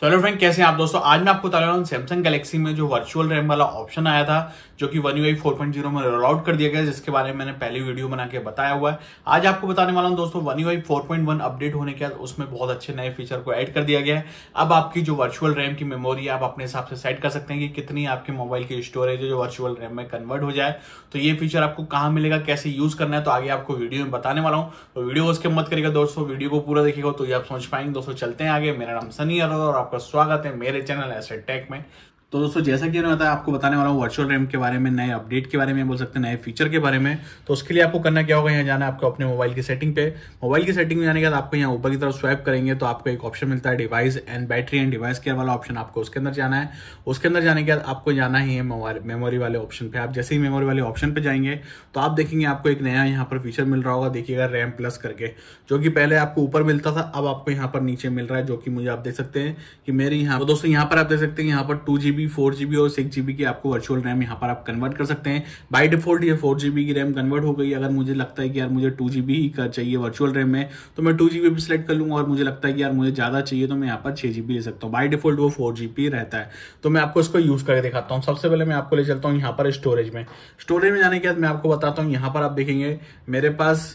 तो hello friend कैसे हैं आप दोस्तों आज मैं आपको बता रहा हूँ सैमसंग गैलेक्सी में जो वर्चुअल रैम वाला ऑप्शन आया था जो कि one UI four point zero में रोल आउट कर दिया गया जिसके बारे में मैंने पहले वीडियो बना के बताया हुआ है आज आपको बताने वाला हूँ दोस्तों one UI four point one update होने के बाद उसमें बहुत अच्छे नए फीचर को एड कर दिया गया है अब आपकी जो वर्चुअल रैम की मेमोरी आप अपने हिसाब से सेट कर सकते हैं कि कितनी आपके मोबाइल की स्टोरेज है जो वर्चुअल रैम में कन्वर्ट हो जाए तो ये फीचर आपको कहाँ मिलेगा कैसे यूज करना है तो आगे आपको वीडियो में बताने वाला हूँ तो वीडियो उसके मत करेगा दोस्तों वीडियो को पूरा देखेगा तो ये आप समझ पाएंगे दोस्तों चलते हैं आगे मेरा नाम सनी और आपका स्वागत है मेरे चैनल एसेट टेक में तो दोस्तों जैसा कि मैंने बताया आपको बताने वाला हूँ वर्चुअल रैम के बारे में नए अपडेट के बारे में बोल सकते हैं नए फीचर के बारे में तो उसके लिए आपको करना क्या होगा यहाँ जाना है आपको अपने मोबाइल की सेटिंग पे मोबाइल की सेटिंग में जाने के बाद आपको यहाँ ऊपर की तरफ स्वाइप करेंगे तो आपको एक ऑप्शन मिलता है device and battery and device care वाला ऑप्शन आपको उसके अंदर जाना है उसके अंदर जाने के बाद आपको जाना ही है मेमोरी वाले ऑप्शन पे आप जैसे ही मेमोरी वाले ऑप्शन पे जाएंगे तो आप देखेंगे आपको एक नया यहाँ पर फीचर मिल रहा होगा देखिएगा रैम प्लस करके जो कि पहले आपको ऊपर मिलता था अब आपको यहाँ पर नीचे मिल रहा है जो कि मुझे आप देख सकते हैं कि मेरी यहाँ तो दोस्तों यहाँ पर आप देख सकते हैं यहाँ पर two GB GB four GB और सिक्स जीबी की आपको वर्चुअल रैम यहाँ पर आप कन्वर्ट कर सकते हैं बाय डिफॉल्ट ये फोर जीबी की रैम कन्वर्ट हो गई अगर मुझे लगता है कि यार मुझे टू जीबी ही कर चाहिए वर्चुअल रैम में तो मैं टू जीबी भी सिलेक्ट कर लूँगा और मुझे लगता है कि यार मुझे ज़्यादा चाहिए तो मैं यहाँ पर छः जीबी ले सकता हूँ बाय डिफॉल्ट वो फोर जीबी रहता है तो मैं आपको इसको यूज़ करके दिखाता हूँ सबसे पहले मैं आपको ले चलता हूँ यहाँ पर स्टोरेज में स्टोरेज में जाने के बाद मैं आपको बताता हूँ यहाँ पर आप देखेंगे मेरे पास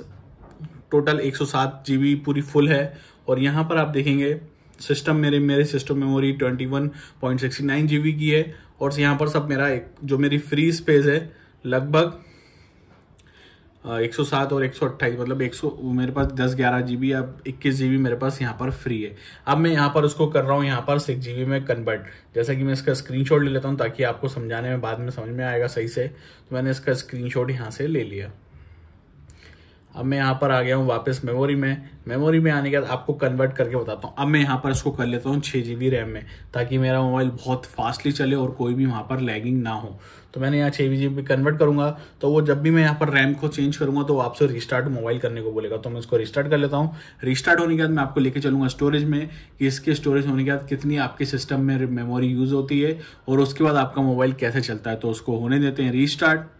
टोटल एक सौ 107 जीबी पूरी फुल है और यहाँ पर आप देखेंगे सिस्टम मेरे मेरे system memory twenty one point sixty nine G B की है और यहाँ पर सब मेरा एक जो मेरी फ्री स्पेस है लगभग एक सौ सात और एक सौ अट्ठाईस मतलब एक सौ मेरे पास दस ग्यारह जी बी या जी बी मेरे पास यहाँ पर फ्री है अब मैं यहाँ पर उसको कर रहा हूँ यहाँ पर सिक्स जी बी में कन्वर्ट जैसा कि मैं इसका स्क्रीन शॉट ले लेता हूँ ताकि आपको समझाने में बाद में समझ में आएगा सही से तो मैंने इसका स्क्रीन शॉट यहाँ से ले लिया अब मैं यहाँ पर आ गया हूँ वापस मेमोरी में मेमोरी में आने के बाद आपको कन्वर्ट करके बताता हूँ अब मैं यहाँ पर इसको कर लेता हूँ छः जी रैम में ताकि मेरा मोबाइल बहुत फास्टली चले और कोई भी वहाँ पर लैगिंग ना हो तो मैंने यहाँ छः जी कन्वर्ट करूँगा तो वो जब भी मैं यहाँ पर रैम को चेंज करूँगा तो आपसे रिस्टार्ट मोबाइल करने को बोलेगा तो मैं इसको रिस्टार्ट कर लेता हूँ रिस्टार्ट होने के बाद मैं आपको लेके चलूँगा स्टोरेज में कि इसके स्टोरेज होने के बाद कितनी आपके सिस्टम में मेमोरी यूज़ होती है और उसके बाद आपका मोबाइल कैसे चलता है तो उसको होने देते हैं रिस्टार्ट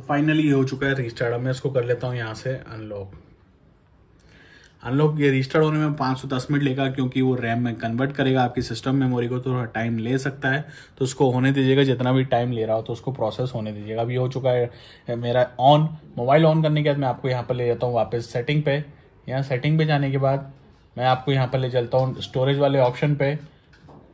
तो फाइनली हो चुका है रिस्टार्ट अब मैं इसको कर लेता हूँ यहाँ से अनलॉक अनलॉक ये रिस्टार्ट होने में 510 मिनट लेगा क्योंकि वो रैम में कन्वर्ट करेगा आपकी सिस्टम मेमोरी को थोड़ा तो टाइम ले सकता है तो उसको होने दीजिएगा जितना भी टाइम ले रहा हो तो उसको प्रोसेस होने दीजिएगा अभी हो चुका है मेरा ऑन मोबाइल ऑन करने के बाद मैं आपको यहाँ पर ले जाता हूँ वापस सेटिंग पे यहाँ सेटिंग पे जाने के बाद मैं आपको यहाँ पर ले चलता हूँ स्टोरेज वाले ऑप्शन पे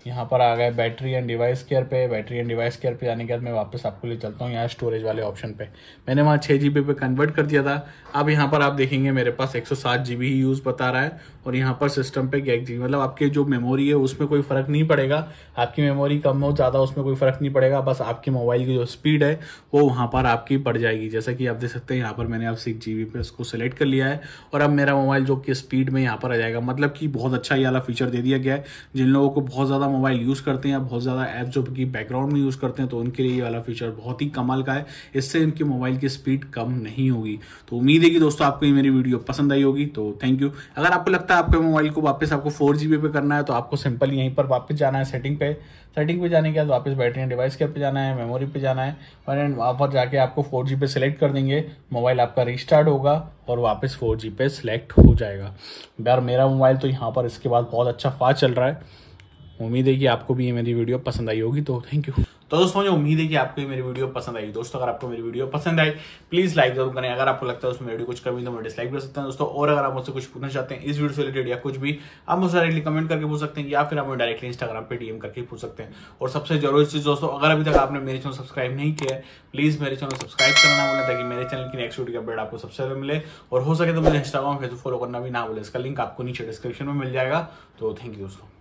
यहाँ पर आ गए बैटरी एंड डिवाइस केयर पे बैटरी एंड डिवाइस केयर पे जाने के बाद मैं वापस आपको ले चलता हूँ यहाँ स्टोरेज वाले ऑप्शन पे मैंने वहाँ छः जी पे कन्वर्ट कर दिया था अब यहाँ पर आप देखेंगे मेरे पास एक सौ ही यूज़ बता रहा है और यहाँ पर सिस्टम पे एक जी मतलब आपके जो मेमोरी है उसमें कोई फ़र्क नहीं पड़ेगा आपकी मेमोरी कम हो ज़्यादा उसमें कोई फ़र्क नहीं पड़ेगा बस आपके मोबाइल की जो स्पीड है वो वहाँ पर आपकी बढ़ जाएगी जैसा कि आप देख सकते हैं यहाँ पर मैंने अब सिक्स जी पे उसको सेलेक्ट कर लिया है और अब मेरा मोबाइल जो कि स्पीड में यहाँ पर आ जाएगा मतलब कि बहुत अच्छा ये वाला फीचर दे दिया गया है जिन लोगों को बहुत ज़्यादा मोबाइल यूज़ करते हैं बहुत ज़्यादा ऐप जो कि बैकग्राउंड में यूज़ करते हैं तो उनके लिए ये वाला फीचर बहुत ही कमाल का है इससे उनके मोबाइल की स्पीड कम नहीं होगी तो उम्मीद है कि दोस्तों आपको ये मेरी वीडियो पसंद आई होगी तो थैंक यू अगर आपको लगता है आपके मोबाइल को वापस आपको फोर जी पे करना है तो आपको सिंपल यहीं पर वापस जाना है सेटिंग पे सेटिंग पे जाने के बाद वापस बैटरी एंड डिवाइस केयर पे जाना है मेमोरी पे जाना है और एंड वहाँ पर जाके आपको फोर जी पे सिलेक्ट कर देंगे मोबाइल आपका रिस्टार्ट होगा और वापस फोर जी पे सिलेक्ट हो जाएगा यार मेरा मोबाइल तो यहाँ पर इसके बाद बहुत अच्छा फास्ट चल रहा है उम्मीद है कि आपको भी ये मेरी वीडियो पसंद आई होगी तो थैंक यू तो दोस्तों मुझे उम्मीद है कि आपको ये मेरी वीडियो पसंद आई दोस्तों अगर आपको मेरी वीडियो पसंद आई प्लीज लाइक जरूर करें अगर आपको लगता है उसमें वीडियो कुछ कमी तो मैं डिसलाइक कर सकते हैं दोस्तों और अगर आप मुझसे कुछ पूछना चाहते हैं इस वीडियो से रिलेटेड या कुछ भी आप मुझे डायरेक्टली कमेंट करके पूछ सकते हैं या फिर आप मुझे डायरेक्टली इंस्टाग्राम पर डीएम करके पूछ सकते हैं और सबसे जरूरी चीज दोस्तों अगर अभी तक आपने मेरे चैनल सब्सक्राइब नहीं किया प्लीज मेरे चैनल सब्सक्राइब करना बोले ताकि मेरे चैनल की नेक्स्ट वीडियो अपडेट आपको सबसे पहले मिले और हो सके तो मुझे इंस्टाग्राम फेसबुक फॉलो करना भी ना बोले इसका लिंक आपको नीचे डिस्क्रिप्शन में मिल जाएगा तो थैंक यू दोस्तों